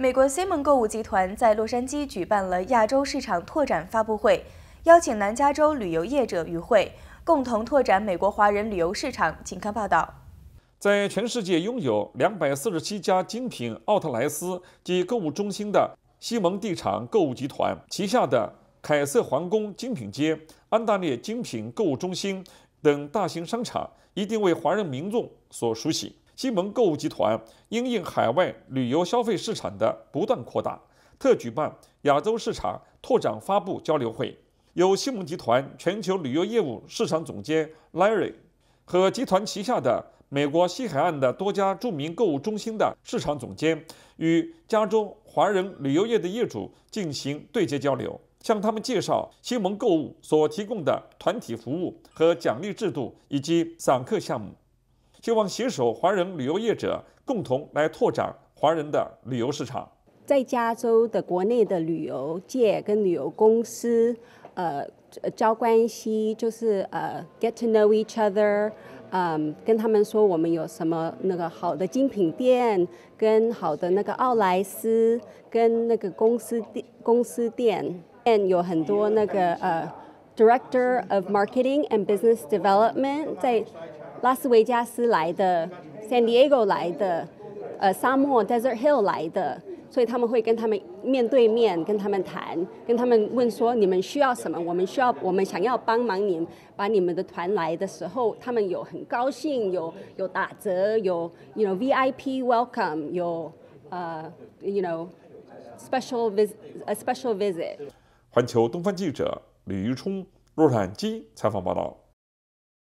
美国西蒙购物集团在洛杉矶举办了亚洲市场拓展发布会，邀请南加州旅游业者与会，共同拓展美国华人旅游市场。请看报道。在全世界拥有两百四十七家精品奥特莱斯及购物中心的西蒙地产购物集团旗下的凯瑟皇宫精品街、安大略精品购物中心等大型商场，一定为华人民众所熟悉。西蒙购物集团因应海外旅游消费市场的不断扩大，特举办亚洲市场拓展发布交流会，由西蒙集团全球旅游业务市场总监 Larry 和集团旗下的美国西海岸的多家著名购物中心的市场总监，与加州华人旅游业的业主进行对接交流，向他们介绍西蒙购物所提供的团体服务和奖励制度以及散客项目。希望携手华人旅游业者，共同来拓展华人的旅游市场。在加州的国内的旅游界跟旅游公司，呃，交关系就是呃，get to know each other，嗯，跟他们说我们有什么那个好的精品店，跟好的那个奥莱斯，跟那个公司店，公司店，有很多那个呃 director of marketing and business development 在。拉斯维加斯来的，San Diego 来的，呃，沙漠 Desert Hill 来的，所以他们会跟他们面对面，跟他们谈，跟他们问说你们需要什么，我们需要，我们想要帮忙你们把你们的团来的时候，他们有很高兴，有有打折，有 you know VIP welcome，有呃，you know special visit a special visit。环球东方记者李玉冲、洛杉矶采访报道。